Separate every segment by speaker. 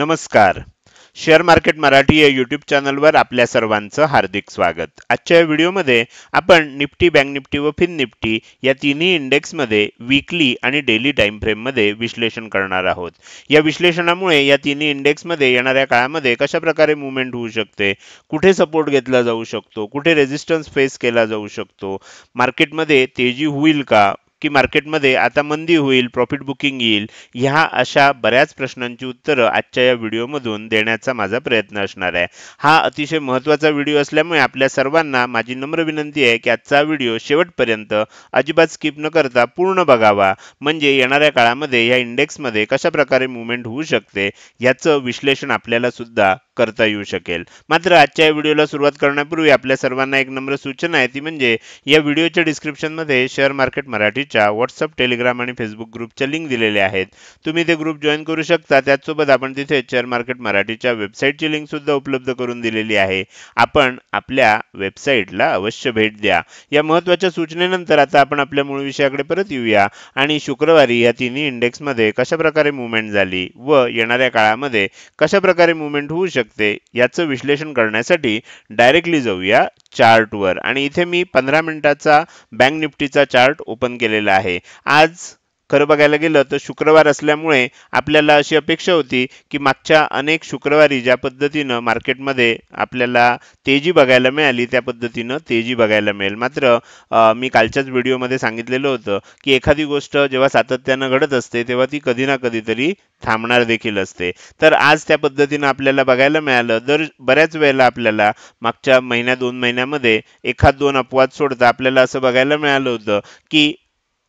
Speaker 1: नमस्कार share market Marathi या YouTube चॅनलवर आपल्या सर्वांचं हार्दिक स्वागत आजच्या या व्हिडिओमध्ये आपण निफ्टी बँक निफ्टी व फिन निफ्टी या तिन्ही इंडेक्समध्ये वीकली आणि डेली टाइम फ्रेममध्ये विश्लेषण करणार आहोत या विश्लेषणामुळे या तिन्ही इंडेक्समध्ये येणाऱ्या काळामध्ये कशा प्रकारे मुवमेंट होऊ शकते कुठे सपोर्ट घेतला जाऊ शकतो कुठे रेजिस्टन्स फेस केला जाऊ शकतो मार्केटमध्ये तेजी होईल का की मार्केटमध्ये आता मंदी होईल प्रॉफिट बुकिंग येईल ह्या अशा बऱ्याच प्रश्नांची उत्तरं आजच्या या व्हिडिओमधून देण्याचा माझा प्रयत्न असणार आहे हा अतिशय महत्त्वाचा व्हिडिओ असल्यामुळे आपल्या सर्वांना माझी नम्र विनंती आहे की आजचा व्हिडिओ शेवटपर्यंत अजिबात स्किप न करता पूर्ण बघावा म्हणजे येणाऱ्या काळामध्ये या इंडेक्समध्ये कशा प्रकारे मुवमेंट होऊ शकते याचं विश्लेषण आपल्याला सुद्धा करता येऊ शकेल मात्र आजच्या या व्हिडिओला सुरुवात करण्यापूर्वी आपल्या सर्वांना एक नम्र सूचना आहे ती म्हणजे या व्हिडिओच्या डिस्क्रिप्शनमध्ये शेअर मार्केट मराठीच्या व्हॉट्सअप टेलिग्राम आणि फेसबुक ग्रुपच्या लिंक दिलेल्या आहेत तुम्ही ते ग्रुप जॉईन करू शकता त्याचसोबत आपण तिथे शेअर मार्केट मराठीच्या वेबसाईटची लिंक सुद्धा उपलब्ध करून दिलेली आहे आपण आपल्या वेबसाईटला अवश्य भेट द्या या महत्त्वाच्या सूचनेनंतर आता आपण आपल्या मूळ विषयाकडे परत येऊया आणि शुक्रवारी या तिन्ही इंडेक्समध्ये कशाप्रकारे मुवमेंट झाली व येणाऱ्या काळामध्ये कशाप्रकारे मुवमेंट होऊ शकते शकते याचं विश्लेषण करण्यासाठी डायरेक्टली जाऊया वर आणि इथे मी पंधरा मिनिटाचा बँक निफ्टीचा चार्ट ओपन केलेला आहे आज खरं बघायला गेलं तर शुक्रवार असल्यामुळे आपल्याला अशी अपेक्षा होती की मागच्या अनेक शुक्रवारी ज्या पद्धतीनं मार्केटमध्ये आपल्याला तेजी बघायला मिळाली त्या पद्धतीनं तेजी बघायला मिळेल मात्र मी कालच्याच व्हिडिओमध्ये सांगितलेलं होतं की एखादी गोष्ट जेव्हा सातत्यानं घडत असते तेव्हा ती कधी ना कधीतरी थांबणार देखील असते तर आज त्या पद्धतीनं आपल्याला बघायला मिळालं दर बऱ्याच वेळेला आपल्याला मागच्या महिन्या दोन महिन्यामध्ये एखाद दोन अपवाद सोडता आपल्याला असं बघायला मिळालं होतं की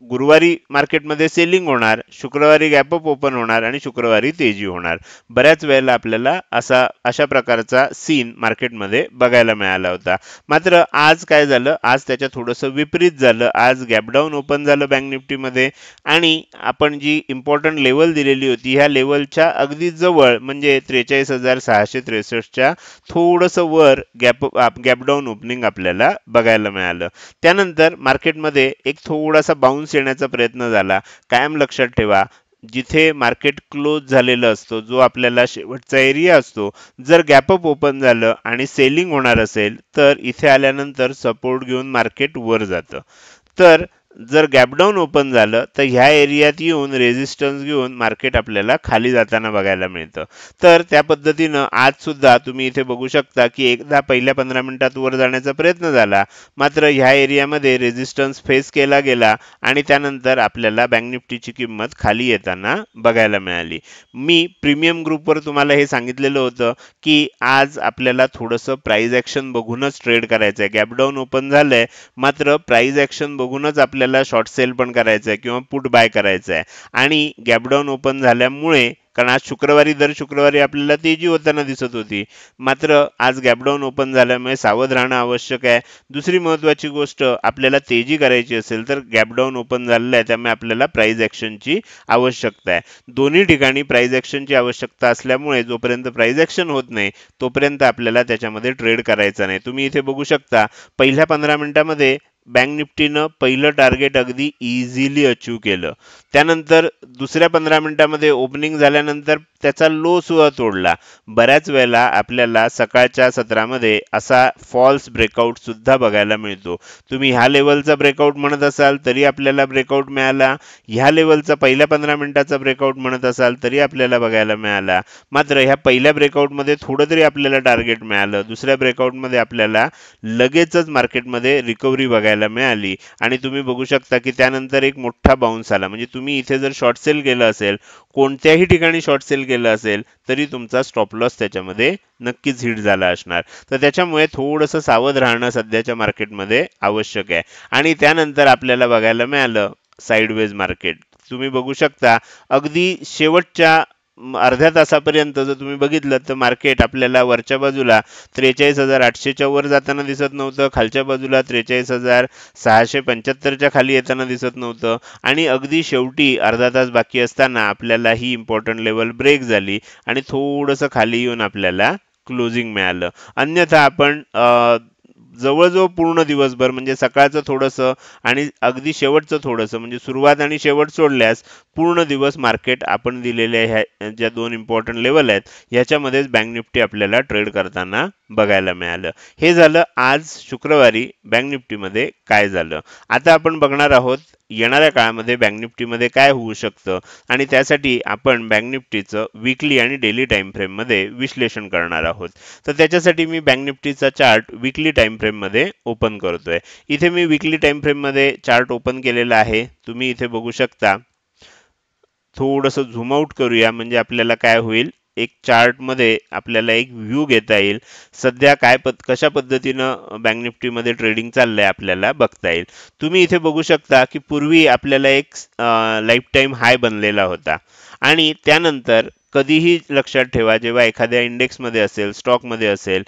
Speaker 1: गुरुवारी मार्केटमध्ये सेलिंग होणार शुक्रवारी गॅपअप ओपन होणार आणि शुक्रवारी तेजी होणार बऱ्याच वेळेला आपल्याला असा अशा प्रकारचा सीन मार्केटमध्ये बघायला मिळाला होता मात्र आज काय झालं आज त्याच्या थोडंसं विपरीत झालं आज गॅपडाऊन ओपन झालं बँक निफ्टीमध्ये आणि आपण जी इम्पॉर्टंट लेवल दिलेली होती ह्या लेवलच्या अगदी जवळ म्हणजे त्रेचाळीस हजार सहाशे त्रेसष्टच्या थोडंसं वर गॅप गॅपडाऊन ओपनिंग आपल्याला बघायला मिळालं त्यानंतर मार्केटमध्ये एक थोडासा बाउन्स येण्याचा प्रयत्न झाला कायम लक्षात ठेवा जिथे मार्केट क्लोज झालेलं असतो जो आपल्याला शेवटचा एरिया असतो जर गॅपअप ओपन झालं आणि सेलिंग होणार असेल तर इथे आल्यानंतर सपोर्ट घेऊन मार्केट वर जातं तर जर गॅपडाऊन ओपन झालं तर ह्या एरियात येऊन रेझिस्टन्स घेऊन मार्केट आपल्याला खाली जाताना बघायला मिळतं तर त्या पद्धतीनं आज सुद्धा तुम्ही इथे बघू शकता की एकदा पहिल्या पंधरा मिनिटात वर जाण्याचा प्रयत्न झाला मात्र ह्या एरियामध्ये रेझिस्टन्स फेस केला गेला आणि त्यानंतर आपल्याला बँक निफ्टीची किंमत खाली येताना बघायला मिळाली मी प्रीमियम ग्रुपवर तुम्हाला हे सांगितलेलं होतं की आज आपल्याला थोडंसं प्राईज ॲक्शन बघूनच ट्रेड करायचं आहे गॅपडाऊन ओपन झालंय मात्र प्राईज ॲक्शन बघूनच आपल्याला आपल्याला शॉर्ट सेल पण करायचं आहे किंवा पुट बाय करायचं आहे आणि गॅपडाऊन ओपन झाल्यामुळे कारण आज शुक्रवारी दर शुक्रवारी आपल्याला तेजी होताना दिसत होती मात्र आज गॅपडाऊन ओपन झाल्यामुळे सावध राहणं आवश्यक आहे दुसरी महत्त्वाची गोष्ट आपल्याला तेजी करायची असेल तर गॅपडाऊन ओपन झालेलं आहे त्यामुळे आपल्याला प्राईज ॲक्शनची आवश्यकता आहे दोन्ही ठिकाणी प्राईज ॲक्शनची आवश्यकता असल्यामुळे जोपर्यंत प्राईज ॲक्शन होत नाही तोपर्यंत आपल्याला त्याच्यामध्ये ट्रेड करायचा नाही तुम्ही इथे बघू शकता पहिल्या पंधरा मिनिटामध्ये बँक निफ्टीनं पहिलं टार्गेट अगदी इझिली अचीव केलं त्यानंतर दुसऱ्या पंधरा मिनिटामध्ये ओपनिंग झाल्यानंतर त्याचा लो सुद्धा तोडला बऱ्याच वेळेला आपल्याला सकाळच्या सत्रामध्ये असा फॉल्स ब्रेकआउट सुद्धा बघायला मिळतो तुम्ही ह्या लेवलचा ब्रेकआउट म्हणत असाल तरी आपल्याला ब्रेकआउट मिळाला ह्या लेवलचा पहिल्या पंधरा मिनिटाचा ब्रेकआउट म्हणत असाल तरी आपल्याला बघायला मिळाला मात्र ह्या पहिल्या ब्रेकआउटमध्ये थोडं तरी आपल्याला टार्गेट मिळालं दुसऱ्या ब्रेकआउटमध्ये आपल्याला लगेचच मार्केटमध्ये रिकव्हरी बघायला मिळाली आणि तुम्ही बघू शकता की त्यानंतर एक मोठा बाउन्स आला म्हणजे तुम्ही इथे जर शॉर्ट सेल केलं असेल कोणत्याही ठिकाणी शॉर्ट सेल असेल तरी तुमचा स्टॉप लॉस त्याच्यामध्ये नक्कीच हिट झाला असणार तर त्याच्यामुळे थोडंसं सावध राहणं सध्याच्या मार्केटमध्ये आवश्यक आहे आणि त्यानंतर आपल्याला बघायला मिळालं साईडवेज मार्केट तुम्ही बघू शकता अगदी शेवटच्या अर्ध्या तासापर्यंत जर तुम्ही बघितलं तर मार्केट आपल्याला वरच्या बाजूला त्रेचाळीस हजार आठशेच्या वर जाताना दिसत नव्हतं खालच्या बाजूला त्रेचाळीस हजार सहाशे पंच्याहत्तरच्या खाली येताना दिसत नव्हतं आणि अगदी शेवटी अर्धा तास बाकी असताना आपल्याला ही इम्पॉर्टंट लेवल ब्रेक झाली आणि थोडंसं खाली येऊन आपल्याला क्लोजिंग मिळालं अन्यथा आपण जवळजवळ पूर्ण दिवसभर म्हणजे सकाळचं थोडंसं आणि अगदी शेवटचं थोडंसं म्हणजे सुरुवात आणि शेवट सोडल्यास पूर्ण दिवस मार्केट आपण दिलेल्या ह्या ज्या दोन इम्पॉर्टंट लेवल आहेत ह्याच्यामध्येच बँक निफ्टी आपल्याला ट्रेड करताना बघायला मिळालं हे झालं आज शुक्रवारी बँक निफ्टीमध्ये काय झालं आता आपण बघणार आहोत येणाऱ्या काळामध्ये बँक निफ्टीमध्ये काय होऊ शकतं आणि त्यासाठी आपण बँक निफ्टीचं विकली आणि डेली टाईम फ्रेममध्ये विश्लेषण करणार आहोत तर त्याच्यासाठी मी बँक निफ्टीचा चार्ट विकली टाईम मध्ये ओपन करतोय इथे मी विकली टाइम मध्ये चार्ट ओपन केलेला आहे तुम्ही इथे बघू शकता थोडंसं झूम आउट करूया म्हणजे आपल्याला काय होईल एक चार्ट मध्ये आपल्याला एक व्ह्यू घेता येईल सध्या काय पद कशा पद्धतीनं बँक निफ्टीमध्ये ट्रेडिंग चाललंय आपल्याला बघता येईल तुम्ही इथे बघू शकता की पूर्वी आपल्याला एक लाईफ टाईम हाय बनलेला होता आणि त्यानंतर कधीही लक्षात ठेवा जेव्हा एखाद्या इंडेक्समध्ये असेल स्टॉकमध्ये असेल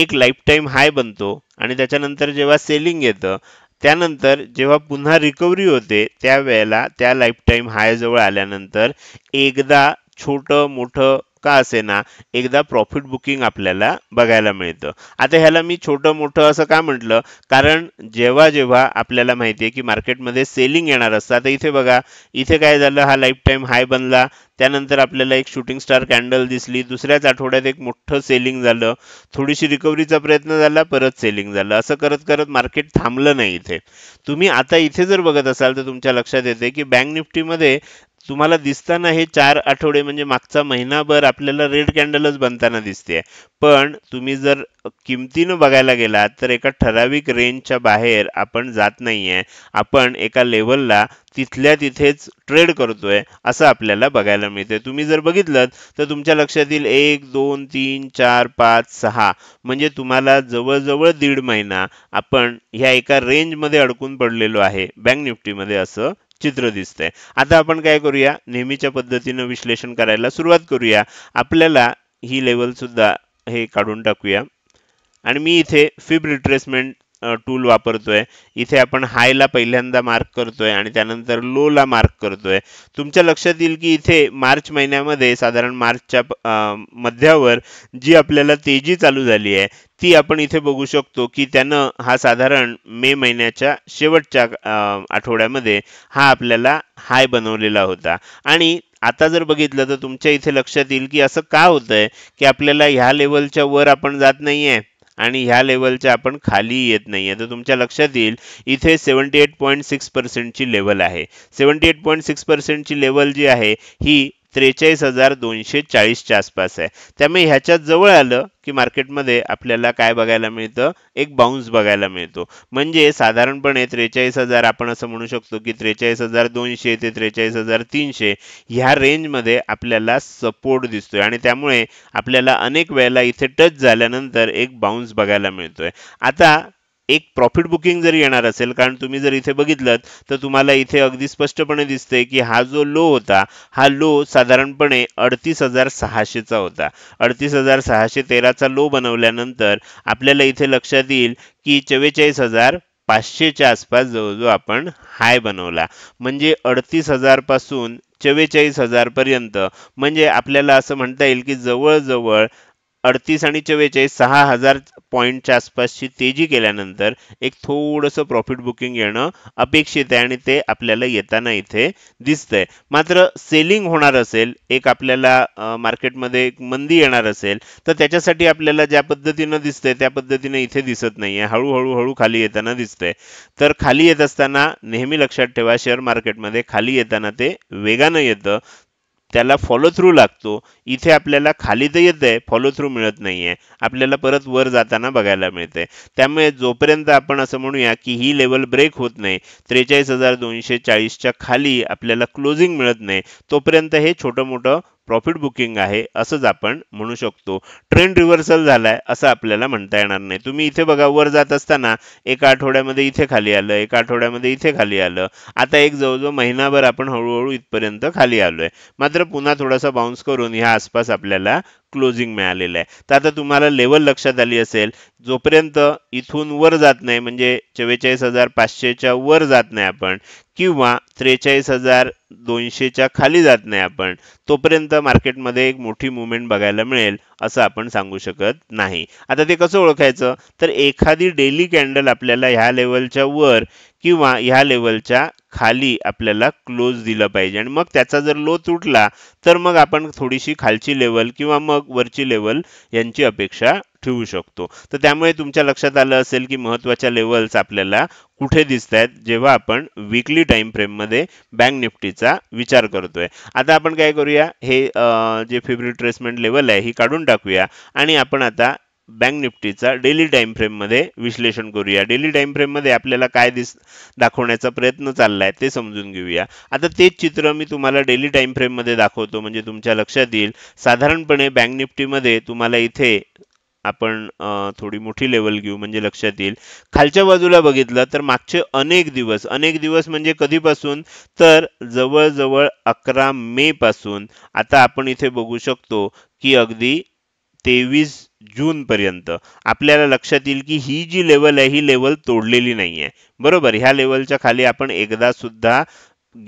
Speaker 1: एक लाईफ हाय बनतो आणि त्याच्यानंतर जेव्हा सेलिंग येतं त्यानंतर जेव्हा पुन्हा रिकव्हरी होते त्यावेळेला त्या लाईफ टाईम हायजवळ आल्यानंतर एकदा छोटं मोठं का असे ना एकदा प्रॉफिट बुकिंग आपल्याला बघायला मिळतं आता ह्याला मी छोटं मोठं असं का म्हटलं कारण जेव्हा जेव्हा आपल्याला माहिती आहे की मार्केटमध्ये सेलिंग येणार असतं आता इथे बघा इथे काय झालं हा लाईफ टाईम हाय बनला त्यानंतर आपल्याला एक शूटिंग स्टार कॅन्डल दिसली दुसऱ्याच आठवड्यात एक मोठं सेलिंग झालं थोडीशी रिकव्हरीचा प्रयत्न झाला परत सेलिंग झालं असं करत करत मार्केट थांबलं नाही इथे तुम्ही आता इथे जर बघत असाल तर तुमच्या लक्षात येते की बँक निफ्टीमध्ये तुम्हाला दिसताना हे चार आठवडे म्हणजे मागचा महिनाभर आपल्याला रेड कॅन्डलच बनताना दिसते पण तुम्ही जर किमतीनं बघायला गेलात तर एका ठराविक रेंजच्या बाहेर आपण जात नाही आहे आपण एका लेवलला तिथल्या तिथेच ट्रेड करतोय असं आपल्याला बघायला मिळते तुम्ही जर बघितलं तर तुमच्या लक्षात येईल एक दोन तीन चार पाच सहा म्हणजे तुम्हाला जवळजवळ दीड महिना आपण ह्या एका रेंजमध्ये अडकून पडलेलो आहे बँक निफ्टीमध्ये असं चित्र दिसतंय आता आपण काय करूया नेहमीच्या पद्धतीनं विश्लेषण करायला सुरुवात करूया आपल्याला ही लेवलसुद्धा हे काढून टाकूया आणि मी इथे फिब रिट्रेसमेंट टूल वापरतोय इथे आपण हायला पहिल्यांदा मार्क करतोय आणि त्यानंतर लोला मार्क करतोय तुमच्या लक्षात येईल की इथे मार्च महिन्यामध्ये साधारण मार्चच्या मध्यावर जी आपल्याला तेजी चालू झाली आहे ती आपण इथे बघू शकतो की त्यानं हा साधारण मे महिन्याच्या शेवटच्या आठवड्यामध्ये हा आपल्याला हाय बनवलेला होता आणि आता जर बघितलं तर तुमच्या इथे लक्षात येईल की असं का आहे की आपल्याला ह्या लेवलच्या वर आपण जात नाहीये आणि ह्या लेवलच्या आपण खाली येत नाही आहे तर तुमच्या लक्षात येईल इथे सेवन्टी एट पॉईंट सिक्स पर्सेंटची लेवल आहे सेवन्टी एट पॉईंट सिक्स पर्सेंटची लेवल जी आहे ही त्रेचाळीस हजार दोनशे चाळीसच्या आसपास आहे त्यामुळे ह्याच्यात जवळ आलं की मार्केटमध्ये आपल्याला काय बघायला मिळतं एक बाउन्स बघायला मिळतो म्हणजे साधारणपणे त्रेचाळीस हजार आपण असं म्हणू शकतो की त्रेचाळीस हजार दोनशे ते त्रेचाळीस हजार तीनशे ह्या रेंजमध्ये आपल्याला सपोर्ट दिसतोय आणि त्यामुळे आपल्याला अनेक वेळेला इथे टच झाल्यानंतर एक बाउन्स बघायला मिळतोय आता एक प्रॉफिट बुकिंग जरी येणार असेल कारण तुम्ही जर इथे बघितलं तर तुम्हाला इथे अगदी स्पष्टपणे दिसते की हा जो लो होता हा लो साधारणपणे अडतीस हजार सहाशेचा होता अडतीस हजार सहाशे तेराचा लो बनवल्यानंतर आपल्याला इथे लक्षात येईल की चव्वेचाळीस हजार पाचशेच्या आसपास जवळजवळ आपण हाय बनवला म्हणजे अडतीस हजारपासून चव्वेचाळीस हजारपर्यंत म्हणजे आपल्याला असं म्हणता येईल की जवळजवळ अडतीस आणि चव्वेचाळीस सहा हजार पॉईंटच्या आसपासची तेजी केल्यानंतर एक थोडंसं प्रॉफिट बुकिंग येणं अपेक्षित आहे आणि ते आपल्याला येताना इथे दिसतंय मात्र सेलिंग होणार असेल एक आपल्याला मार्केटमध्ये एक मंदी येणार असेल तर त्याच्यासाठी आपल्याला ज्या पद्धतीनं दिसतंय त्या पद्धतीने इथे दिसत नाहीये आहे हळूहळू हळू खाली येताना दिसतंय तर खाली येत असताना नेहमी लक्षात ठेवा शेअर मार्केटमध्ये खाली येताना ते वेगानं येतं त्याला फॉलो थ्रू लागतो इथे आपल्याला खाली तर येत आहे फॉलो थ्रू मिळत नाही आहे आपल्याला परत वर जाताना बघायला मिळते त्यामुळे जोपर्यंत आपण असं म्हणूया की ही लेवल ब्रेक होत नाही त्रेचाळीस हजार दोनशे चाळीसच्या खाली आपल्याला क्लोजिंग मिळत नाही तोपर्यंत हे छोटं मोठं प्रॉफिट बुकिंग आहे असंच आपण म्हणू शकतो ट्रेंड रिव्हर्सल झालाय असं आपल्याला म्हणता येणार नाही तुम्ही इथे बघा वर जात असताना एका आठवड्यामध्ये इथे खाली आलं एका आठवड्यामध्ये इथे खाली आलं आता एक जवळजवळ महिनाभर आपण हळूहळू इथपर्यंत खाली आलोय मात्र पुन्हा थोडासा बाउन्स करून ह्या आसपास आपल्याला क्लोजिंग मिळालेलं आहे तर आता तुम्हाला लेवल लक्षात आली असेल जोपर्यंत इथून वर जात नाही म्हणजे चव्वेचाळीस हजार पाचशेच्या वर जात नाही आपण किंवा त्रेचाळीस हजार दोनशेच्या खाली जात नाही आपण तोपर्यंत मार्केटमध्ये एक मोठी मुवमेंट बघायला मिळेल असं आपण सांगू शकत नाही आता ते कसं ओळखायचं तर एखादी डेली कॅन्डल आपल्याला ह्या लेवलच्या वर किंवा ह्या लेवलच्या खाली आपल्याला क्लोज दिलं पाहिजे आणि मग त्याचा जर लो तुटला तर मग आपण थोडीशी खालची लेवल किंवा मग वरची लेवल यांची अपेक्षा ठेवू शकतो तर त्यामुळे तुमच्या लक्षात आलं असेल की महत्त्वाच्या लेवल्स आपल्याला कुठे दिसत आहेत जेव्हा आपण विकली टाइम फ्रेममध्ये बँक निफ्टीचा विचार करतोय आता आपण काय करूया हे जे फेवरेट ट्रेसमेंट लेवल आहे ही काढून टाकूया आणि आपण आता बँक निफ्टीचा डेली टाईम फ्रेममध्ये विश्लेषण करूया डेली टाईम फ्रेममध्ये आपल्याला काय दिस दाखवण्याचा प्रयत्न चालला आहे ते समजून घेऊया आता तेच चित्र मी तुम्हाला डेली टाईम मध्ये दाखवतो म्हणजे तुमच्या लक्षात येईल साधारणपणे बँक निफ्टीमध्ये तुम्हाला इथे आपण थोडी मोठी लेवल घेऊ म्हणजे लक्षात येईल खालच्या बाजूला बघितलं तर मागचे अनेक दिवस अनेक दिवस म्हणजे कधीपासून तर जवळजवळ अकरा मे पासून आता आपण इथे बघू शकतो की अगदी तेवीस जून पर्यंत आपल्याला लक्षात येईल की ही जी लेवल आहे ही लेवल तोडलेली नाहीये बरोबर ह्या लेवलच्या खाली आपण एकदा सुद्धा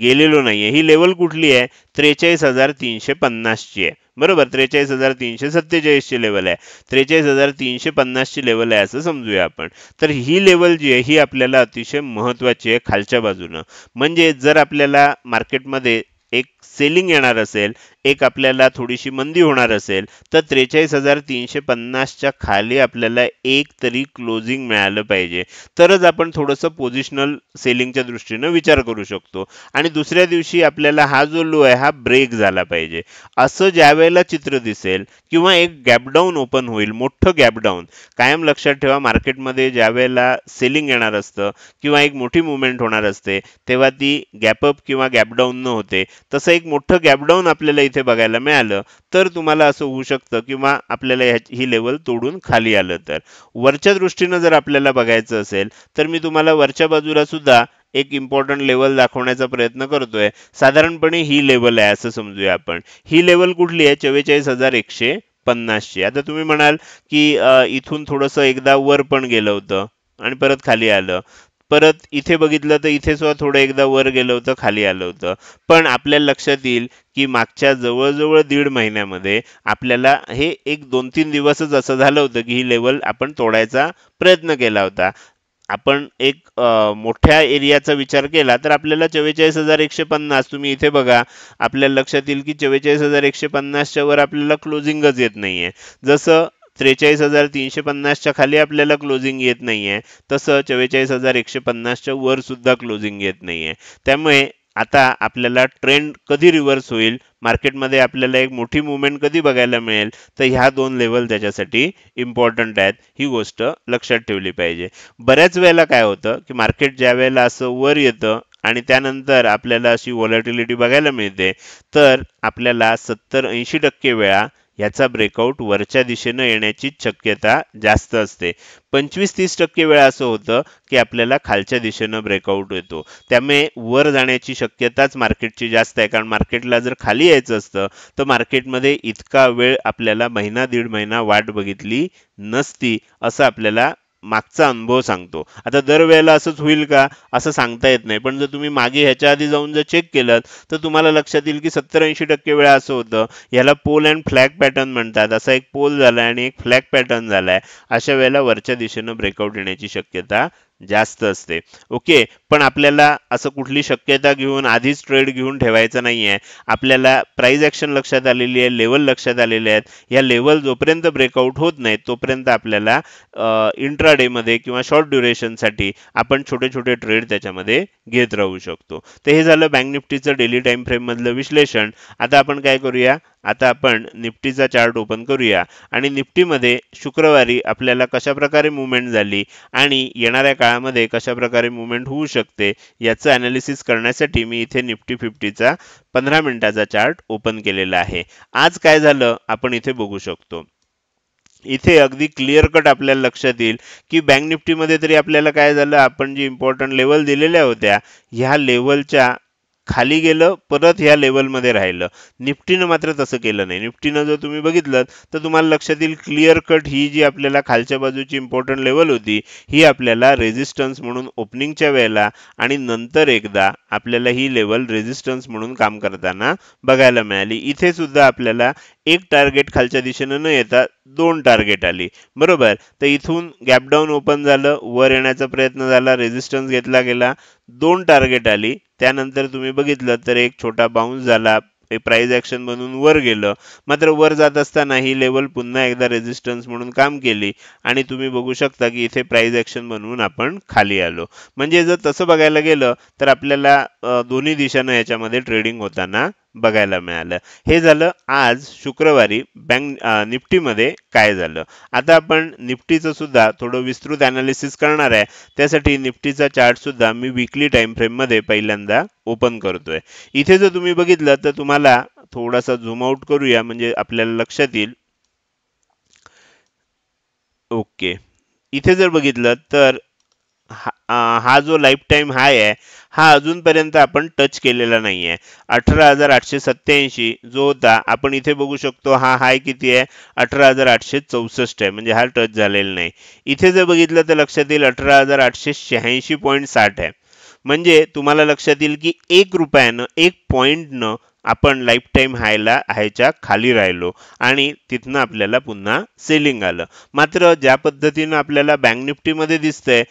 Speaker 1: गेलेलो नाहीये ही लेवल कुठली आहे त्रेचाळीस हजार तीनशे पन्नासची आहे बरोबर त्रेचाळीस हजार तीनशे ची लेवल आहे त्रेचाळीस हजार तीनशे पन्नासची लेवल आहे असं समजूया आपण तर ही लेवल जी आहे ही आपल्याला अतिशय महत्त्वाची आहे खालच्या बाजूनं म्हणजे जर आपल्याला मार्केटमध्ये एक सेलिंग येणार असेल एक आपल्याला थोडीशी मंदी होणार असेल तर त्रेचाळीस हजार तीनशे पन्नासच्या खाली आपल्याला एक तरी क्लोजिंग मिळालं पाहिजे तरच आपण थोडंसं पोझिशनल सेलिंगच्या दृष्टीनं विचार करू शकतो आणि दुसऱ्या दिवशी आपल्याला हा जो लो आहे हा ब्रेक झाला पाहिजे असं ज्या वेळेला चित्र दिसेल किंवा एक गॅपडाऊन ओपन होईल मोठं गॅपडाऊन कायम लक्षात ठेवा मार्केटमध्ये ज्या वेळेला सेलिंग येणार असतं किंवा एक मोठी मुवमेंट होणार असते तेव्हा ती गॅपअप किंवा गॅपडाऊन न होते तसं एक मोठं गॅपडाऊन आपल्याला इथे बघायला मिळालं तर तुम्हाला असं होऊ शकतं किंवा आपल्याला ही लेवल तोडून खाली आलं तर वरच्या दृष्टीनं जर आपल्याला बघायचं असेल तर मी तुम्हाला वरच्या बाजूला सुद्धा एक इम्पॉर्टंट लेवल दाखवण्याचा प्रयत्न करतोय साधारणपणे ही लेवल आहे असं समजूया आपण ही लेवल कुठली आहे चव्वेचाळीस हजार एकशे पन्नासची आता तुम्ही म्हणाल की इथून थोडंसं एकदा वर पण गेलं होतं आणि परत खाली आलं परत इथे बघितलं तर इथे सुद्धा थोडं एकदा वर गेलं होतं खाली आलं होतं पण आपल्या लक्षात येईल की मागच्या जवळजवळ दीड महिन्यामध्ये आपल्याला हे एक दोन तीन दिवसच असं झालं होतं की ही लेवल आपण तोडायचा प्रयत्न केला होता आपण एक मोठ्या एरियाचा विचार केला तर आपल्याला चव्वेचाळीस हजार एकशे पन्नास तुम्ही इथे बघा आपल्या लक्षात येईल की चव्वेचाळीस हजार एकशे पन्नासच्या वर आपल्याला क्लोजिंगच येत नाहीये जसं त्रेचाळीस हजार तीनशे पन्नासच्या खाली आपल्याला क्लोजिंग येत नाहीये तसं चव्वेचाळीस हजार एकशे पन्नासच्या वर सुद्धा क्लोजिंग येत नाहीये त्यामुळे आता आपल्याला ट्रेंड कधी रिव्हर्स होईल मार्केटमध्ये आपल्याला एक मोठी मुवमेंट कधी बघायला मिळेल तर ह्या दोन लेवल त्याच्यासाठी इम्पॉर्टंट आहेत ही गोष्ट लक्षात ठेवली पाहिजे बऱ्याच वेळेला काय होतं की मार्केट ज्या वेळेला असं वर येतं आणि त्यानंतर आपल्याला अशी व्हॉलॅटिलिटी बघायला मिळते तर आपल्याला सत्तर ऐंशी टक्के वेळा याचा ब्रेकआउट वरच्या दिशेनं येण्याची शक्यता जास्त असते पंचवीस तीस टक्के वेळा असं होतं की आपल्याला खालच्या दिशेनं ब्रेकआउट येतो त्यामुळे वर जाण्याची शक्यताच मार्केटची जास्त आहे कारण मार्केटला जर खाली यायचं असतं तर मार्केटमध्ये इतका वेळ आपल्याला महिना दीड महिना वाट बघितली नसती असं आपल्याला मागचा अनुभव सांगतो आता दरवेळेला असंच होईल का असं सांगता येत नाही पण जर तुम्ही मागे ह्याच्या आधी जाऊन जर चेक केलं तर तुम्हाला लक्षात येईल की सत्तर ऐंशी टक्के वेळा असं होतं याला पोल अँड फ्लॅग पॅटर्न म्हणतात असा एक पोल झाला आणि एक फ्लॅग पॅटर्न झाला आहे अशा वेळेला वरच्या दिशेनं ब्रेकआउट येण्याची शक्यता जास्त असते ओके पण आपल्याला असं कुठली शक्यता घेऊन आधीच ट्रेड घेऊन ठेवायचं नाही आहे आपल्याला प्राईज ॲक्शन लक्षात आलेली आहे लेवल लक्षात आलेले आहेत या लेवल जोपर्यंत ब्रेकआउट होत नाहीत तोपर्यंत आपल्याला मध्ये किंवा शॉर्ट ड्युरेशनसाठी आपण छोटे छोटे ट्रेड त्याच्यामध्ये घेत राहू शकतो तर हे झालं बँक निफ्टीचं डेली टाईम फ्रेममधलं विश्लेषण आता आपण काय करूया आता आपण निफ्टीचा चार्ट ओपन करूया आणि निफ्टीमध्ये शुक्रवारी आपल्याला कशाप्रकारे मुवमेंट झाली आणि येणाऱ्या काळामध्ये कशाप्रकारे मुवमेंट होऊ शकते याचं ॲनालिसिस करण्यासाठी मी इथे निफ्टी फिफ्टीचा पंधरा मिनिटाचा चार्ट ओपन केलेला आहे आज काय झालं आपण इथे बघू शकतो इथे अगदी क्लिअर कट आपल्याला लक्षात येईल की बँक निफ्टीमध्ये तरी आपल्याला काय झालं आपण जी इम्पॉर्टंट लेवल दिलेल्या होत्या ह्या लेवलच्या खाली गेलं परत ह्या लेवलमध्ये राहिलं निफ्टीनं मात्र तसं केलं नाही निफ्टीनं जर तुम्ही बघितलं तर तुम्हाला लक्षात येईल क्लिअर कट ही जी आपल्याला खालच्या बाजूची इम्पॉर्टंट लेवल होती ही आपल्याला रेझिस्टन्स म्हणून ओपनिंगच्या वेळेला आणि नंतर एकदा आपल्याला ही लेवल रेजिस्टन्स म्हणून काम करताना बघायला मिळाली इथे सुद्धा आपल्याला एक टार्गेट खालच्या दिशेनं न येता दोन टार्गेट आली बरोबर तर इथून गॅपडाऊन ओपन झालं वर येण्याचा प्रयत्न झाला रेजिस्टन्स घेतला गेला दोन टार्गेट आली त्यानंतर तुम्ही बघितलं तर एक छोटा बाउन्स झाला हे प्राईज ॲक्शन म्हणून वर गेलं मात्र वर जात असताना ही लेवल पुन्हा एकदा रेझिस्टन्स म्हणून काम केली आणि तुम्ही बघू शकता की इथे प्राईज ॲक्शन म्हणून आपण खाली आलो म्हणजे जर तसं बघायला गेलं तर आपल्याला दोन्ही दिशांना याच्यामध्ये ट्रेडिंग होताना बघायला मिळालं हे झालं आज शुक्रवारी बँक निफ्टीमध्ये काय झालं आता आपण निफ्टीचं सुद्धा थोडं विस्तृत ॲनालिसिस करणार आहे त्यासाठी निफ्टीचा चार्ट सुद्धा मी विकली टाइम फ्रेममध्ये पहिल्यांदा ओपन करतोय इथे जर तुम्ही बघितलं तर तुम्हाला थोडासा झूम आउट करूया म्हणजे आपल्याला लक्षात येईल ओके इथे जर बघितलं तर हा हा जो लाईफ टाईम हाय आहे हा अजूनपर्यंत आपण टच केलेला नाही आहे अठरा हजार आठशे सत्त्याऐंशी जो होता आपण इथे बघू शकतो हा हाय किती आहे अठरा हजार आठशे चौसष्ट आहे म्हणजे हा टच झालेला नाही इथे जर बघितलं तर लक्षात येईल अठरा हजार आठशे शहाऐंशी पॉईंट साठ आहे म्हणजे तुम्हाला लक्षात येईल की एक रुपयानं एक पॉईंटनं आपण लाईफ टाईम हायला हायच्या खाली राहिलो आणि तिथनं आपल्याला पुन्हा सेलिंग आलं मात्र ज्या पद्धतीनं आपल्याला बँक निफ्टीमध्ये दिसतंय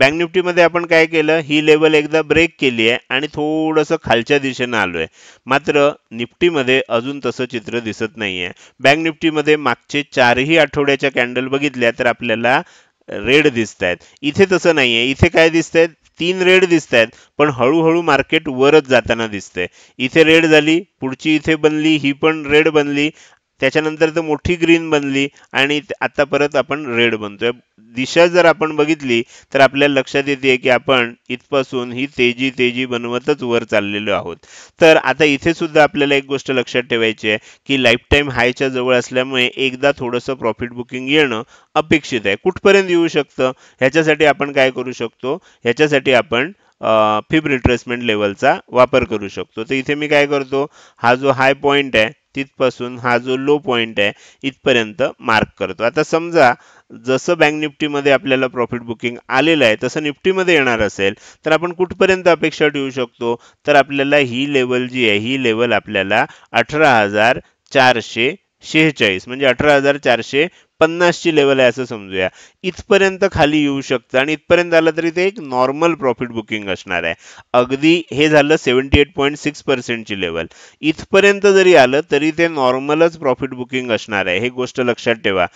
Speaker 1: बँक निफ्टीमध्ये आपण काय केलं ही लेवल एकदा ब्रेक केली आहे आणि थोडंसं खालच्या दिशेनं आलो आहे मात्र निफ्टीमध्ये अजून तसं चित्र दिसत नाही आहे बँक निफ्टीमध्ये मागचे चारही आठवड्याच्या कॅन्डल बघितल्या तर आपल्याला रेड दिसत आहेत इथे तसं नाही आहे इथे काय दिसत आहेत तीन रेड दिसत आहेत पण हळूहळू मार्केट वरच जाताना दिसतंय इथे रेड झाली पुढची इथे बनली ही पण रेड बनली त्याच्यानंतर तर मोठी ग्रीन बनली आणि आता परत आपण रेड बनतोय दिशा जर आपण बघितली तर आपल्याला लक्षात येते की आपण इथपासून ही तेजी तेजी बनवतच वर चाललेलो आहोत तर आता इथे सुद्धा आपल्याला एक गोष्ट लक्षात ठेवायची आहे की लाईफ टाईम हायच्या जवळ असल्यामुळे एकदा थोडंसं प्रॉफिट बुकिंग येणं अपेक्षित आहे कुठपर्यंत येऊ शकतं ह्याच्यासाठी आपण काय करू शकतो ह्याच्यासाठी आपण फिब रिट्रेसमेंट लेवलचा वापर करू शकतो तर इथे मी काय करतो हा जो हाय पॉईंट आहे तिथपासून हा जो लो पॉईंट आहे इथपर्यंत मार्क करतो आता समजा जसं बँक निफ्टीमध्ये आपल्याला प्रॉफिट बुकिंग आलेलं आहे तसं निफ्टीमध्ये येणार असेल तर आपण कुठपर्यंत अपेक्षा ठेवू शकतो तर आपल्याला ही लेवल जी आहे ही लेवल आपल्याला अठरा हजार चारशे शेहेचाळीस म्हणजे अठरा हजार चारशे ची लेवल आहे असं समजूया इथपर्यंत खाली येऊ शकतं आणि इथपर्यंत आलं तरी ते एक नॉर्मल प्रॉफिट बुकिंग असणार आहे अगदी हे झालं सेवन्टी एट पॉईंट सिक्स पर्सेंटची लेवल इथपर्यंत जरी आलं तरी ते नॉर्मलच प्रॉफिट बुकिंग असणार आहे हे गोष्ट लक्षात ठेवा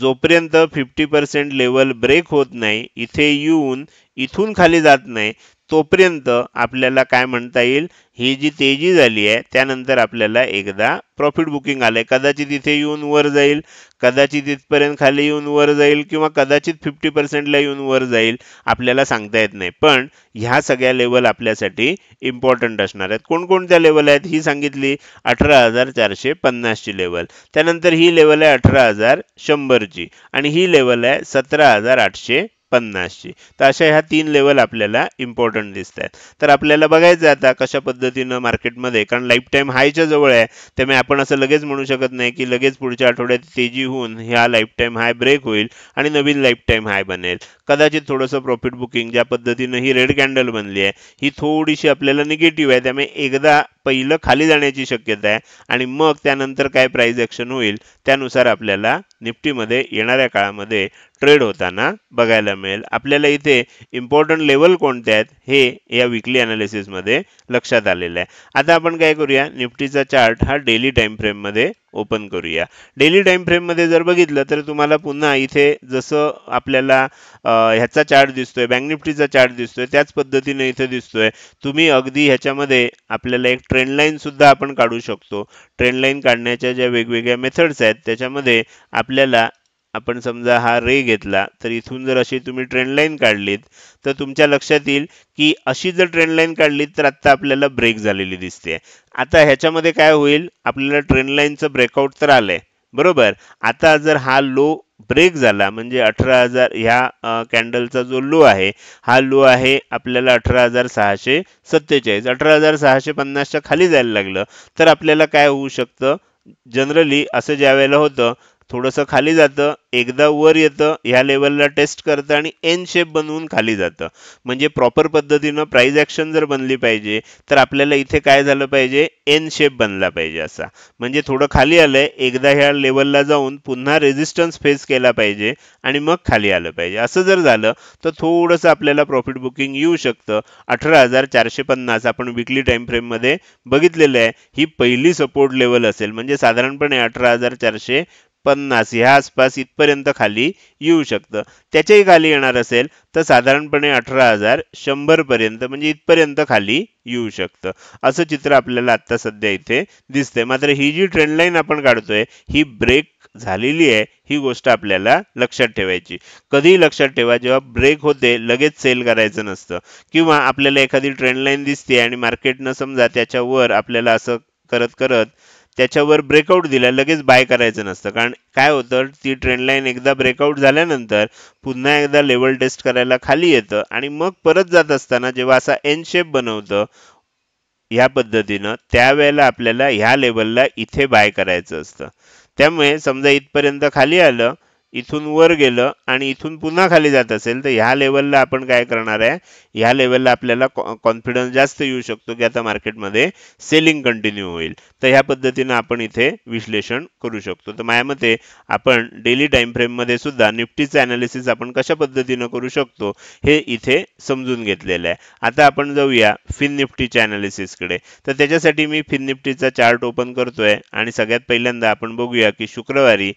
Speaker 1: जोपर्यंत फिफ्टी पर्सेंट लेवल ब्रेक होत नाही इथे येऊन इथून खाली जात नाही तोपर्यंत आपल्याला काय म्हणता येईल ही जी तेजी झाली आहे त्यानंतर आपल्याला एकदा प्रॉफिट बुकिंग आलं कदाचित इथे येऊन वर जाईल कदाचित इथपर्यंत खाली येऊन वर जाईल किंवा कदाचित फिफ्टी पर्सेंटला येऊन वर जाईल आपल्याला सांगता येत नाही पण ह्या सगळ्या लेवल आपल्यासाठी इम्पॉर्टंट असणार आहेत कोणकोणत्या लेवल आहेत ही सांगितली अठरा हजार चारशे पन्नासची लेवल त्यानंतर ही लेवल आहे अठरा हजार शंभरची आणि ही लेवल आहे सतरा हजार आठशे पन्नासची तर अशा ह्या तीन लेवल आपल्याला इम्पॉर्टंट दिसत आहेत तर आपल्याला बघायचं आता कशा पद्धतीनं मार्केटमध्ये कारण लाईफ टाईम हायच्या जवळ आहे त्यामुळे आपण असं लगेच म्हणू शकत नाही की लगेच पुढच्या आठवड्यात तेजी होऊन ह्या लाईफ टाईम हाय ब्रेक होईल आणि नवीन लाईफ टाईम हाय बनेल कदाचित थोडंसं प्रॉफिट बुकिंग ज्या पद्धतीनं ही रेड कॅन्डल बनली आहे ही थोडीशी आपल्याला निगेटिव्ह आहे त्यामुळे एकदा पहिलं खाली जाण्याची शक्यता आहे आणि मग त्यानंतर काय प्राईज ॲक्शन होईल त्यानुसार आपल्याला निफ्टीमध्ये येणाऱ्या काळामध्ये ट्रेड होताना बघायला मिळेल आपल्याला इथे इम्पॉर्टंट लेवल कोणते आहेत हे या विकली अनालिसिसमध्ये लक्षात आलेलं आहे आता आपण काय करूया निफ्टीचा चार्ट हा डेली टाईम फ्रेममध्ये ओपन करूया डेली टाईम फ्रेममध्ये जर बघितलं तर तुम्हाला पुन्हा इथे जसं आपल्याला ह्याचा चार्ट दिसतोय बँक निफ्टीचा चार्ट दिसतोय त्याच पद्धतीने इथे दिसतोय तुम्ही अगदी ह्याच्यामध्ये आपल्याला एक लाईन सुद्धा आपण काढू शकतो लाईन काढण्याच्या ज्या वेगवेगळ्या मेथड्स आहेत त्याच्यामध्ये आपल्याला आपण समजा हा रे घेतला तर इथून जर अशी तुम्ही लाईन काढलीत तर तुमच्या लक्षात येईल की अशी जर लाईन काढली तर आत्ता आपल्याला ब्रेक झालेली दिसते आता ह्याच्यामध्ये काय होईल आपल्याला ट्रेंडलाईनचं ब्रेकआउट तर आलंय बरोबर आता जर हा लो ब्रेक झाला म्हणजे अठरा हजार ह्या कॅन्डलचा जो लो आहे हा लो आहे आपल्याला अठरा हजार सहाशे सत्तेचाळीस अठरा हजार सहाशे पन्नासच्या खाली जायला लागलं तर आपल्याला काय होऊ शकतं जनरली असं ज्या वेळेला होतं थोडंसं खाली जातं एकदा वर येतं ह्या लेवलला टेस्ट करतं आणि एन शेप बनवून खाली जातं म्हणजे प्रॉपर पद्धतीनं प्राइस ॲक्शन जर बनली पाहिजे तर आपल्याला इथे काय झालं पाहिजे एन शेप बनला पाहिजे असा म्हणजे थोडं खाली आलंय एकदा ह्या लेवलला जाऊन पुन्हा रेझिस्टन्स फेस केला पाहिजे आणि मग खाली आलं पाहिजे असं जर झालं तर थोडंसं आपल्याला प्रॉफिट बुकिंग येऊ शकतं अठरा हजार चारशे पन्नास आपण विकली टाईम फ्रेममध्ये बघितलेलं आहे ही पहिली सपोर्ट लेवल असेल म्हणजे साधारणपणे अठरा हजार चारशे पन्नास ह्या आसपास इथपर्यंत खाली येऊ शकतं त्याच्याही खाली येणार असेल तर साधारणपणे अठरा हजार शंभरपर्यंत म्हणजे इथपर्यंत खाली येऊ शकतं असं चित्र आपल्याला आत्ता सध्या इथे दिसतंय मात्र ही जी ट्रेंडलाईन आपण काढतोय ही ब्रेक झालेली आहे ही गोष्ट आपल्याला लक्षात ठेवायची कधीही लक्षात ठेवा जेव्हा ब्रेक होते लगेच सेल करायचं नसतं किंवा आपल्याला एखादी ट्रेंडलाईन दिसते आणि मार्केट न समजा त्याच्यावर आपल्याला असं करत करत त्याच्यावर ब्रेकआउट दिला लगेच बाय करायचं नसतं कारण काय होतं ती ट्रेंडलाईन एकदा ब्रेकआउट झाल्यानंतर पुन्हा एकदा लेवल टेस्ट करायला खाली येतं आणि मग परत जात असताना जेव्हा असा एन शेप बनवतं ह्या पद्धतीनं त्यावेळेला आपल्याला ह्या लेवलला इथे बाय करायचं असतं त्यामुळे समजा इथपर्यंत खाली आलं इथून वर गेलं आणि इथून पुन्हा खाली जात असेल तर ह्या लेवलला आपण काय करणार आहे ह्या लेवलला आपल्याला कॉन्फिडन्स जास्त येऊ शकतो की आता मार्केटमध्ये सेलिंग कंटिन्यू होईल तर ह्या पद्धतीनं आपण इथे विश्लेषण करू शकतो तर माझ्या मते आपण डेली टाइम फ्रेममध्ये सुद्धा निफ्टीचं ॲनालिसिस आपण कशा पद्धतीनं करू शकतो हे इथे समजून घेतलेलं आहे आता आपण जाऊया फिन निफ्टीच्या ॲनालिसिसकडे तर त्याच्यासाठी मी फिन निफ्टीचा चार्ट ओपन करतोय आणि सगळ्यात पहिल्यांदा आपण बघूया की शुक्रवारी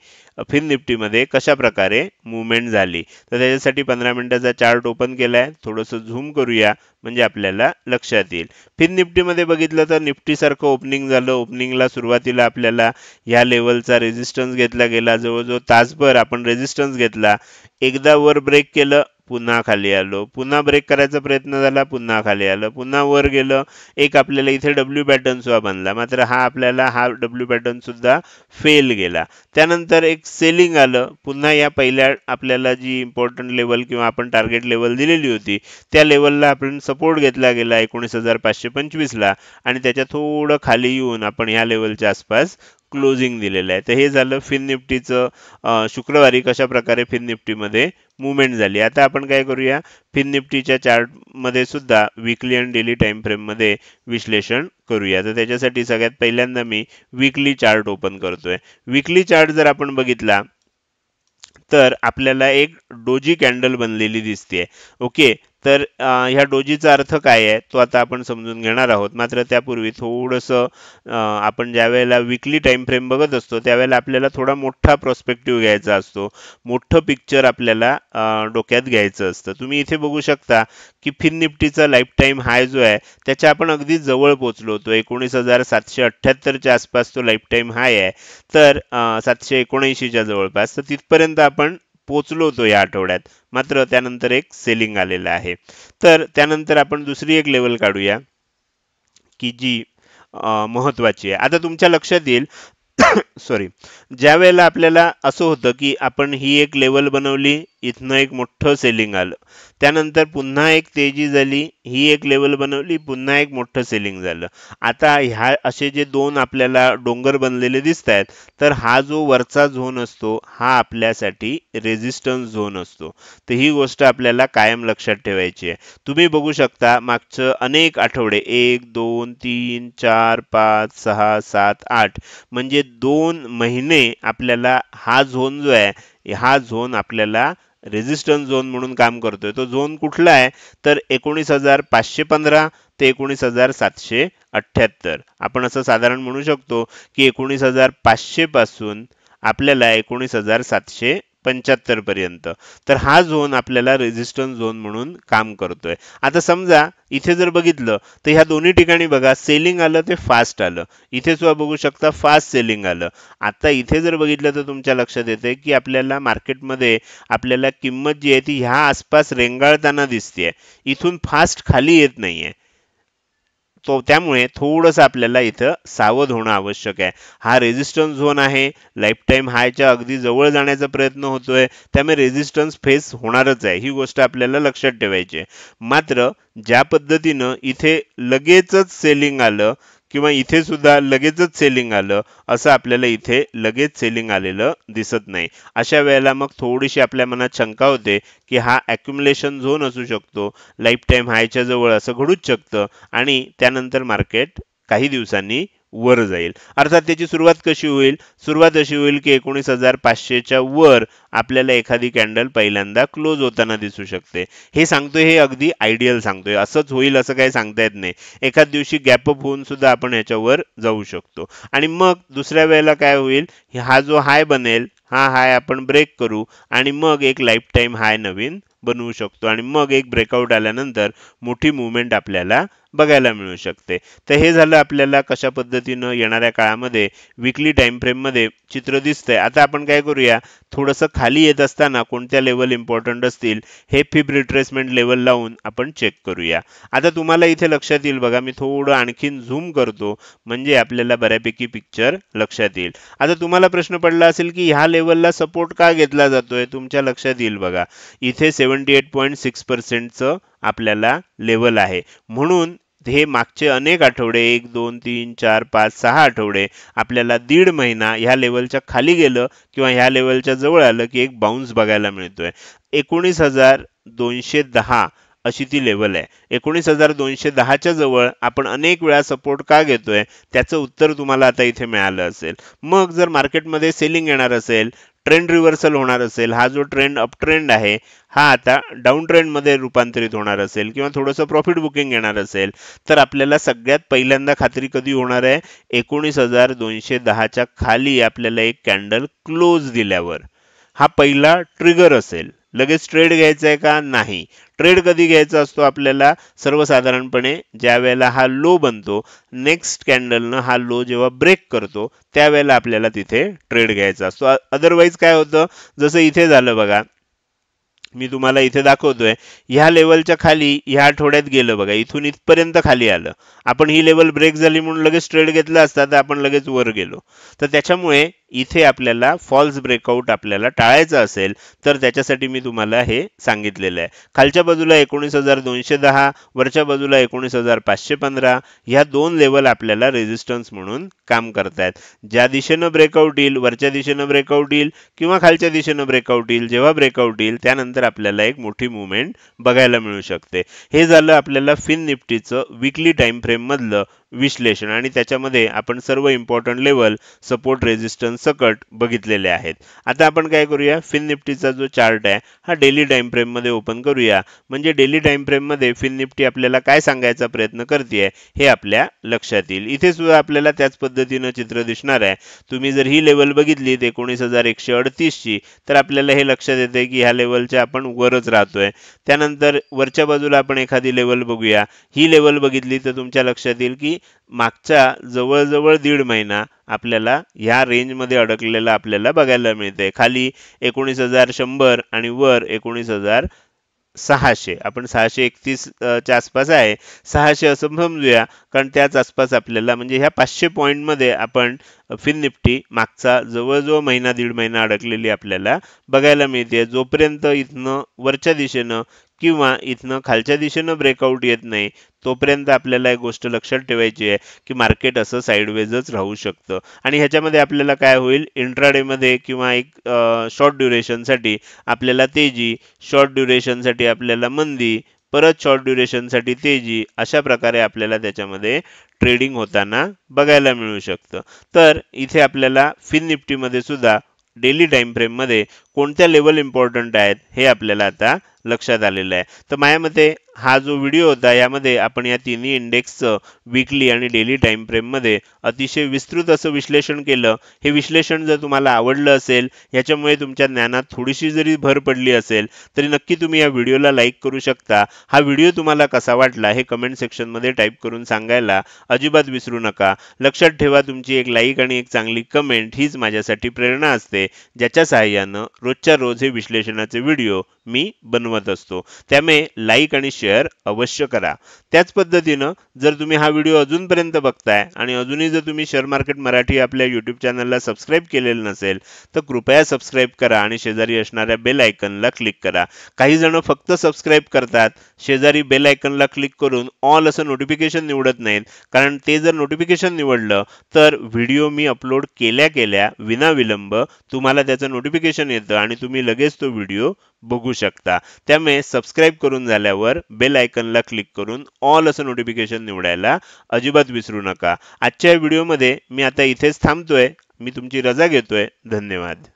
Speaker 1: फिन निफ्टीमध्ये कशा अशा प्रकारे मुवमेंट झाली तर त्याच्यासाठी पंधरा मिनिटाचा चार्ट ओपन केला आहे थोडंसं झूम करूया म्हणजे आपल्याला लक्षात येईल फिर निफ्टीमध्ये बघितलं तर निफ्टीसारखं ओपनिंग झालं ओपनिंगला सुरुवातीला आपल्याला ह्या लेवलचा रेझिस्टन्स घेतला गेला जवळजवळ तासभर आपण रेझिस्टन्स घेतला एकदा वर ब्रेक केलं पुन्हा खाली आलो पुन्हा ब्रेक करायचा प्रयत्न झाला पुन्हा खाली आलं पुन्हा वर गेलं एक आपल्याला इथे डब्ल्यू पॅटर्न सुद्धा बनला मात्र हा आपल्याला हा डब्ल्यू पॅटर्न सुद्धा फेल गेला त्यानंतर एक सेलिंग आलं पुन्हा या पहिल्या आपल्याला जी इम्पॉर्टंट लेवल किंवा आपण टार्गेट लेवल दिलेली होती त्या लेवलला आपण सपोर्ट घेतला गेला एकोणीस हजार पाचशे पंचवीसला आणि त्याच्या थोडं खाली येऊन आपण ह्या लेवलच्या आसपास क्लोजिंग दिलेलं आहे तर हे झालं फिन निफ्टीचं शुक्रवारी कशा प्रकारे फिन निफ्टीमध्ये मुवमेंट झाली आता आपण काय करूया फिन निफ्टीच्या चार्टमध्ये सुद्धा विकली आणि डेली टाइम फ्रेममध्ये विश्लेषण करूया तर त्याच्यासाठी सगळ्यात पहिल्यांदा मी विकली चार्ट ओपन करतोय विकली चार्ट जर आपण बघितला तर आपल्याला एक डोजी कॅन्डल बनलेली दिसते ओके तर ह्या डोजीचा अर्थ काय आहे तो आता आपण समजून घेणार आहोत मात्र त्यापूर्वी थोडंसं आपण ज्यावेळेला विकली टाइम फ्रेम बघत असतो त्यावेळेला आपल्याला थोडा मोठा प्रॉस्पेक्टिव्ह घ्यायचा असतो मोठं पिक्चर आपल्याला डोक्यात घ्यायचं असतं तुम्ही इथे बघू शकता की फिन निफ्टीचा लाईफ टाईम हाय जो आहे त्याच्या आपण अगदी जवळ पोचलो होतो एकोणीस हजार सातशे अठ्ठ्याहत्तरच्या आसपास तो लाईफ टाईम हाय आहे तर सातशे एकोणऐंशीच्या जवळपास तर तिथपर्यंत आपण पोचलो होतो या आठवड्यात मात्र त्यानंतर एक सेलिंग आलेलं आहे तर त्यानंतर आपण दुसरी एक लेवल काढूया की जी महत्वाची आहे आता तुमच्या लक्षात येईल सॉरी ज्या वेळेला आपल्याला असं होतं की आपण ही एक लेवल बनवली इथनं एक मोठं सेलिंग आलं त्यानंतर पुन्हा एक तेजी झाली ही एक लेवल बनवली पुन्हा एक मोठं सेलिंग झालं आता ह्या असे जे दोन आपल्याला डोंगर बनलेले दिसत आहेत तर हा जो वरचा झोन असतो हा आपल्यासाठी रेझिस्टन्स झोन असतो तर ही गोष्ट आपल्याला कायम लक्षात ठेवायची आहे तुम्ही बघू शकता मागचं अनेक आठवडे एक दोन तीन चार पाच सहा सात आठ म्हणजे दोन महिने आपल्याला हा झोन जो आहे हा झोन आपल्याला रेजिस्टन्स झोन म्हणून काम करतोय तो झोन कुठला आहे तर एकोणीस हजार पाचशे पंधरा ते एकोणीस हजार सातशे अठ्ठ्याहत्तर आपण असं साधारण म्हणू शकतो की एकोणीस हजार पाचशे पासून आपल्याला एकोणीस हजार सातशे पर्यंत तर हा झोन आपल्याला रेझिस्टन्स झोन म्हणून काम करतोय आता समजा इथे जर बघितलं तर ह्या दोन्ही ठिकाणी बघा सेलिंग आलं ते फास्ट आलं इथे सुद्धा बघू शकता फास्ट सेलिंग आलं आता इथे जर बघितलं तर तुमच्या लक्षात येते की आपल्याला मार्केटमध्ये आपल्याला किंमत जी आहे ती ह्या आसपास रेंगाळताना दिसते इथून फास्ट खाली येत नाहीये तो त्यामुळे थोडंसं आपल्याला इथं सावध होणं आवश्यक आहे हा रेझिस्टन्स झोन आहे लाईफ टाईम हायच्या अगदी जवळ जाण्याचा प्रयत्न होतोय त्यामुळे रेझिस्टन्स फेस होणारच आहे ही गोष्ट आपल्याला लक्षात ठेवायची आहे मात्र ज्या पद्धतीनं इथे लगेचच सेलिंग आलं किंवा इथे सुद्धा लगेचच सेलिंग आलं असं आपल्याला इथे लगेच सेलिंग आलेलं दिसत नाही अशा वेळेला मग थोडीशी आपल्या मनात शंका होते की हा ॲक्युम्युलेशन झोन असू शकतो लाईफ टाईम हायच्या जवळ असं घडूच शकतं आणि त्यानंतर मार्केट काही दिवसांनी वर जाईल अर्थात त्याची सुरुवात कशी होईल सुरुवात अशी होईल की एकोणीस हजार पाचशेच्या वर आपल्याला एखादी कॅन्डल पहिल्यांदा क्लोज होताना दिसू शकते हे सांगतोय हे अगदी आयडियल सांगतोय असंच होईल असं काही सांगता येत नाही एखाद दिवशी गॅपअप होऊन सुद्धा आपण याच्यावर जाऊ शकतो आणि मग दुसऱ्या वेळेला काय होईल हा जो हाय बनेल हा हाय आपण ब्रेक करू आणि मग एक लाईफ टाईम हाय नवीन बनवू शकतो आणि मग एक ब्रेकआउट आल्यानंतर मोठी मुवमेंट आपल्याला बघायला मिळू शकते तर हे झालं आपल्याला कशा पद्धतीनं येणाऱ्या काळामध्ये विकली टाइम फ्रेममध्ये चित्र दिसतंय आता आपण काय करूया थोडंसं खाली येत असताना कोणत्या लेवल इम्पॉर्टंट असतील हे फिब रिट्रेसमेंट लेवल लावून आपण चेक करूया आता तुम्हाला इथे लक्षात येईल बघा मी थोडं आणखीन झूम करतो म्हणजे आपल्याला बऱ्यापैकी पिक्चर लक्षात येईल आता तुम्हाला प्रश्न पडला असेल की ह्या लेवलला सपोर्ट का घेतला जातोय तुमच्या लक्षात येईल बघा इथे सेवन सेवन्टी एट सिक्स आपल्याला लेवल आहे म्हणून हे मागचे अनेक आठवडे एक दोन तीन चार पाच सहा आठवडे आपल्याला दीड महिना ह्या लेवलच्या खाली गेलं किंवा ह्या लेवलच्या जवळ आलं की एक बाउन्स बघायला मिळतोय एकोणीस हजार दोनशे दहा अशी ती लेवल आहे एकोणीस हजार दोनशे दहाच्या जवळ आपण अनेक वेळा सपोर्ट का घेतोय त्याचं उत्तर तुम्हाला आता इथे मिळालं असेल मग जर मार्केटमध्ये सेलिंग येणार असेल ट्रेंड रिव्हर्सल होणार असेल हा जो ट्रेंड अप ट्रेंड आहे हा आता डाऊन मध्ये रूपांतरित होणार असेल किंवा थोडंसं प्रॉफिट बुकिंग येणार असेल तर आपल्याला सगळ्यात पहिल्यांदा खात्री कधी होणार आहे एकोणीस हजार दोनशे दहाच्या खाली आपल्याला एक कॅन्डल क्लोज दिल्यावर हा पहिला ट्रिगर असेल लगेच ट्रेड घ्यायचा आहे का नाही ट्रेड कधी घ्यायचा असतो आपल्याला सर्वसाधारणपणे ज्या वेळेला हा लो बनतो नेक्स्ट कॅन्डलनं हा लो जेव्हा ब्रेक करतो त्यावेळेला आपल्याला तिथे ट्रेड घ्यायचा असतो अदरवाईज काय होतं जसं इथे झालं बघा मी तुम्हाला इथे दाखवतोय ह्या लेवलच्या खाली ह्या आठवड्यात गेलं बघा इथून इथपर्यंत खाली आलं आपण ही लेवल ब्रेक झाली म्हणून लगेच ट्रेड घेतला असता तर आपण लगेच वर गेलो तर त्याच्यामुळे इथे आपल्याला फॉल्स ब्रेकआउट आपल्याला टाळायचं असेल तर त्याच्यासाठी मी तुम्हाला हे सांगितलेलं आहे खालच्या बाजूला एकोणीस हजार दोनशे दहा वरच्या बाजूला एकोणीस हजार पाचशे पंधरा ह्या दोन लेवल आपल्याला रेजिस्टन्स म्हणून काम करतायत ज्या दिशेनं ब्रेकआउट येईल वरच्या दिशेनं ब्रेकआउट येईल किंवा खालच्या दिशेनं ब्रेकआउट येईल जेव्हा ब्रेकआउट येईल त्यानंतर आपल्याला एक मोठी मुवमेंट बघायला मिळू शकते हे झालं आपल्याला फिन निफ्टीचं विकली टाइम फ्रेम फ्रेममधलं विश्लेषण आणि त्याच्यामध्ये आपण सर्व इम्पॉर्टंट लेवल सपोर्ट रेजिस्टन्स सकट बघितलेले आहेत आता आपण काय करूया फिन निफ्टीचा जो चार्ट आहे हा डेली टाईम फ्रेममध्ये ओपन करूया म्हणजे डेली टाईम फ्रेममध्ये फिन निफ्टी आपल्याला काय सांगायचा प्रयत्न करते हे आपल्या लक्षात येईल इथे सुद्धा आपल्याला त्याच पद्धतीनं चित्र दिसणार आहे तुम्ही जर ही लेवल बघितली एकोणीस हजार एकशे अडतीसची तर आपल्याला हे लक्षात येते की ह्या लेवलच्या आपण वरच राहतोय त्यानंतर वरच्या बाजूला आपण एखादी लेवल बघूया ही लेवल बघितली तर तुमच्या लक्षात येईल की मागचा जवळजवळ दीड महिना आपल्याला ह्या रेंजमध्ये अडकलेला आपल्याला बघायला मिळते खाली एकोणीस हजार शंभर आणि वर एकोणीस हजार सहाशे आपण सहाशे एकतीसच्या आसपास आहे सहाशे असं समजूया कारण त्याच आसपास आपल्याला म्हणजे ह्या पाचशे पॉईंटमध्ये आपण फिन निफ्टी मागचा जवळजवळ महिना दीड महिना अडकलेली आपल्याला बघायला मिळते जोपर्यंत इथनं वरच्या दिशेनं किंवा इथनं खालच्या दिशेनं ब्रेकआउट येत नाही तोपर्यंत आपल्याला एक गोष्ट लक्षात ठेवायची आहे की मार्केट असं साईडवेजच राहू शकतं आणि ह्याच्यामध्ये आपल्याला काय होईल इंट्राडेमध्ये किंवा एक शॉर्ट ड्युरेशनसाठी आपल्याला तेजी शॉर्ट ड्युरेशनसाठी आपल्याला मंदी परत शॉर्ट ड्युरेशनसाठी तेजी अशा प्रकारे आपल्याला त्याच्यामध्ये ट्रेडिंग होताना बघायला मिळू शकतं तर इथे आपल्याला फिन निफ्टीमध्ये सुद्धा डेली टाईम फ्रेममध्ये कोणत्या लेवल इम्पॉर्टंट आहेत हे आपल्याला आता लक्षात आलेलं आहे तर माझ्यामध्ये हा जो व्हिडिओ होता यामध्ये आपण या तिन्ही इंडेक्सचं विकली आणि डेली टाईम फ्रेममध्ये अतिशय विस्तृत असं विश्लेषण केलं हे विश्लेषण जर तुम्हाला आवडलं असेल याच्यामुळे तुमच्या ज्ञानात थोडीशी जरी भर पडली असेल तरी नक्की तुम्ही या व्हिडिओला लाईक करू शकता हा व्हिडिओ तुम्हाला कसा वाटला हे कमेंट सेक्शनमध्ये टाईप करून सांगायला अजिबात विसरू नका लक्षात ठेवा तुमची एक लाईक आणि एक चांगली कमेंट हीच माझ्यासाठी प्रेरणा असते ज्याच्या सहाय्यानं रोजच्या रोज हे विश्लेषणाचे व्हिडिओ मी बनवत मत असतो त्यामुळे लाईक आणि शेअर अवश्य करा त्याच पद्धतीनं जर तुम्ही हा व्हिडिओ अजूनपर्यंत बघताय आणि अजूनही जर तुम्ही शेअर मार्केट मराठी आपल्या यूट्यूब चॅनलला सबस्क्राईब केलेलं नसेल तर कृपया सबस्क्राईब करा आणि शेजारी असणाऱ्या बेल आयकनला क्लिक करा काही जण फक्त सबस्क्राईब करतात शेजारी बेल आयकनला क्लिक करून ऑल असं नोटिफिकेशन निवडत नाहीत कारण ते जर नोटिफिकेशन निवडलं तर व्हिडिओ मी अपलोड केल्या केल्या विनाविलंब तुम्हाला त्याचं नोटिफिकेशन येतं आणि तुम्ही लगेच तो व्हिडिओ बघू शकता त्यामुळे सबस्क्राईब करून झाल्यावर बेल आयकनला क्लिक करून ऑल असं नोटिफिकेशन निवडायला अजिबात विसरू नका आजच्या व्हिडिओमध्ये मी आता इथेच थांबतोय मी तुमची रजा घेतोय धन्यवाद